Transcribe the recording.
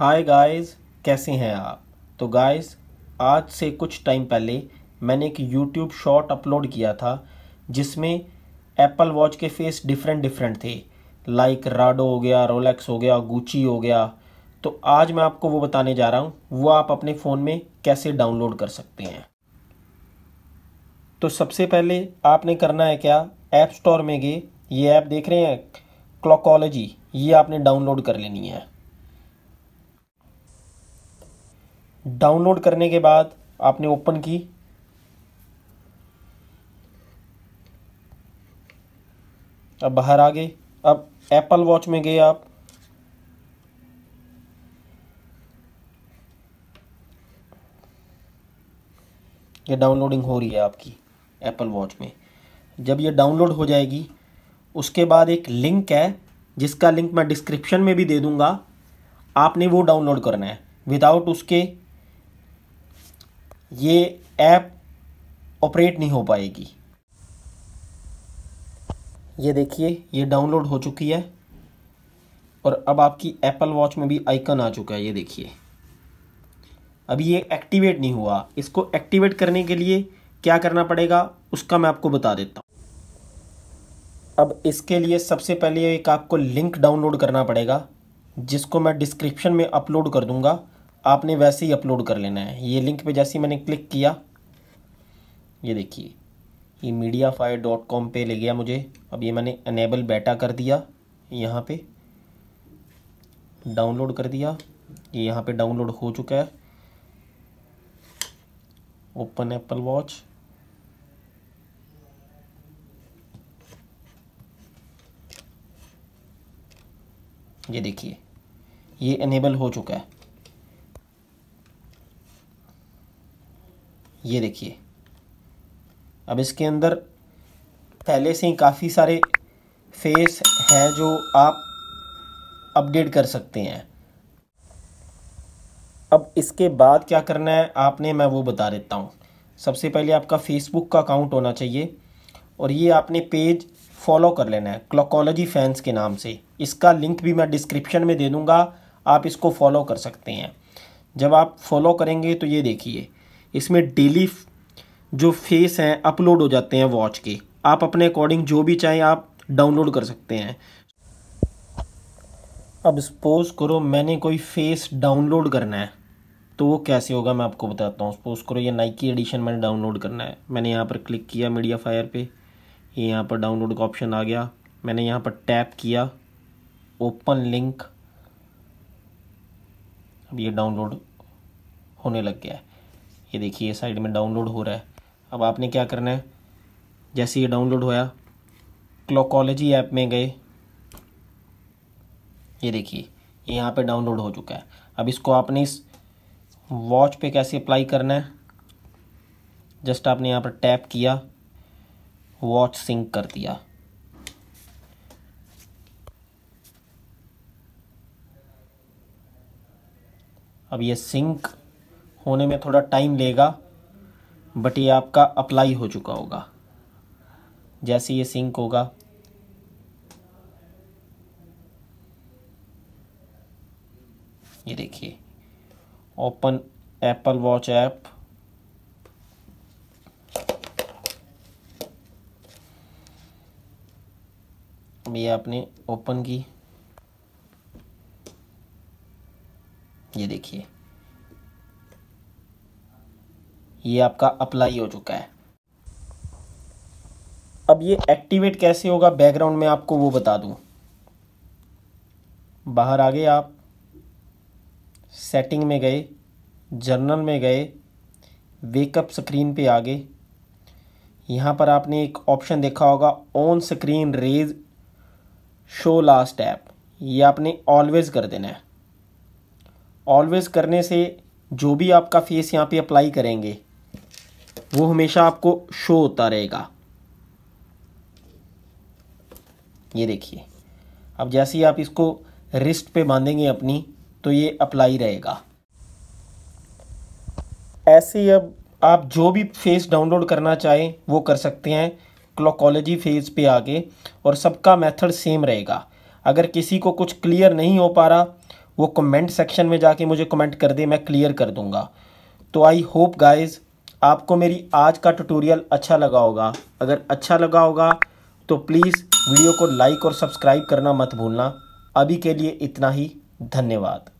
hi guys कैसे हैं आप तो गाइस आज से कुछ टाइम पहले मैंने एक यूट्यूब शॉर्ट अपलोड किया था जिसमें एप्पल वॉच के फेस डिफरेंट डिफरेंट थे लाइक राडो हो गया रोलेक्स हो गया गुची हो गया तो आज मैं आपको वो बताने जा रहा हूँ वो आप अपने फ़ोन में कैसे डाउनलोड कर सकते हैं तो सबसे पहले आपने करना है क्या ऐप स्टोर में गए ये ऐप देख रहे हैं क्लॉकोलॉजी ये आपने डाउनलोड कर लेनी है डाउनलोड करने के बाद आपने ओपन की अब बाहर आ गए अब एप्पल वॉच में गए आप ये डाउनलोडिंग हो रही है आपकी एप्पल वॉच में जब ये डाउनलोड हो जाएगी उसके बाद एक लिंक है जिसका लिंक मैं डिस्क्रिप्शन में भी दे दूंगा आपने वो डाउनलोड करना है विदाउट उसके ये ऐप ऑपरेट नहीं हो पाएगी ये देखिए ये डाउनलोड हो चुकी है और अब आपकी एप्पल वॉच में भी आइकन आ चुका है ये देखिए अभी ये एक्टिवेट नहीं हुआ इसको एक्टिवेट करने के लिए क्या करना पड़ेगा उसका मैं आपको बता देता हूँ अब इसके लिए सबसे पहले एक आपको लिंक डाउनलोड करना पड़ेगा जिसको मैं डिस्क्रिप्शन में अपलोड कर दूँगा आपने वैसे ही अपलोड कर लेना है ये लिंक पे जैसे ही मैंने क्लिक किया ये देखिए ये मीडिया फायर डॉट कॉम पर ले गया मुझे अब ये मैंने अनेबल बेटा कर दिया यहाँ पे डाउनलोड कर दिया ये यहाँ पे डाउनलोड हो चुका है ओपन एप्पल वॉच ये देखिए ये इनेबल हो चुका है ये देखिए अब इसके अंदर पहले से ही काफ़ी सारे फेस हैं जो आप अपडेट कर सकते हैं अब इसके बाद क्या करना है आपने मैं वो बता देता हूँ सबसे पहले आपका फेसबुक का अकाउंट होना चाहिए और ये आपने पेज फॉलो कर लेना है क्लोकोलॉजी फैंस के नाम से इसका लिंक भी मैं डिस्क्रिप्शन में दे दूँगा आप इसको फॉलो कर सकते हैं जब आप फॉलो करेंगे तो ये देखिए इसमें डेली जो फेस हैं अपलोड हो जाते हैं वॉच के आप अपने अकॉर्डिंग जो भी चाहें आप डाउनलोड कर सकते हैं अब सपोज़ करो मैंने कोई फेस डाउनलोड करना है तो वो कैसे होगा मैं आपको बताता हूँ सपोज़ करो ये नाइकी एडिशन मैंने डाउनलोड करना है मैंने यहाँ पर क्लिक किया मीडिया फायर पर ये यहाँ पर डाउनलोड का ऑप्शन आ गया मैंने यहाँ पर टैप किया ओपन लिंक अब ये डाउनलोड होने लग गया है ये देखिए साइड में डाउनलोड हो रहा है अब आपने क्या करना है जैसे ये डाउनलोड होया क्लोकोलॉजी ऐप में गए ये देखिए ये यहाँ पे डाउनलोड हो चुका है अब इसको आपने इस वॉच पे कैसे अप्लाई करना है जस्ट आपने यहाँ पर टैप किया वॉच सिंक कर दिया अब ये सिंक होने में थोड़ा टाइम लेगा बट ये आपका अप्लाई हो चुका होगा जैसे ये सिंक होगा ये देखिए ओपन एप्पल वॉच ऐप ये आपने ओपन की ये देखिए ये आपका अप्लाई हो चुका है अब ये एक्टिवेट कैसे होगा बैकग्राउंड में आपको वो बता दूं बाहर आ गए आप सेटिंग में गए जर्नल में गए वेकअप स्क्रीन पे आ गए यहाँ पर आपने एक ऑप्शन देखा होगा ऑन स्क्रीन रेज शो लास्ट ऐप ये आपने ऑलवेज़ कर देना है ऑलवेज़ करने से जो भी आपका फेस यहाँ पे अप्लाई करेंगे वो हमेशा आपको शो होता रहेगा ये देखिए अब जैसे ही आप इसको रिस्ट पे बांधेंगे अपनी तो ये अप्लाई रहेगा ऐसे ही अब आप जो भी फेस डाउनलोड करना चाहें वो कर सकते हैं क्लोकोलॉजी फेज पे आगे और सबका मेथड सेम रहेगा अगर किसी को कुछ क्लियर नहीं हो पा रहा वो कमेंट सेक्शन में जाके मुझे कमेंट कर दे मैं क्लियर कर दूंगा तो आई होप गाइज़ आपको मेरी आज का ट्यूटोरियल अच्छा लगा होगा अगर अच्छा लगा होगा तो प्लीज़ वीडियो को लाइक और सब्सक्राइब करना मत भूलना अभी के लिए इतना ही धन्यवाद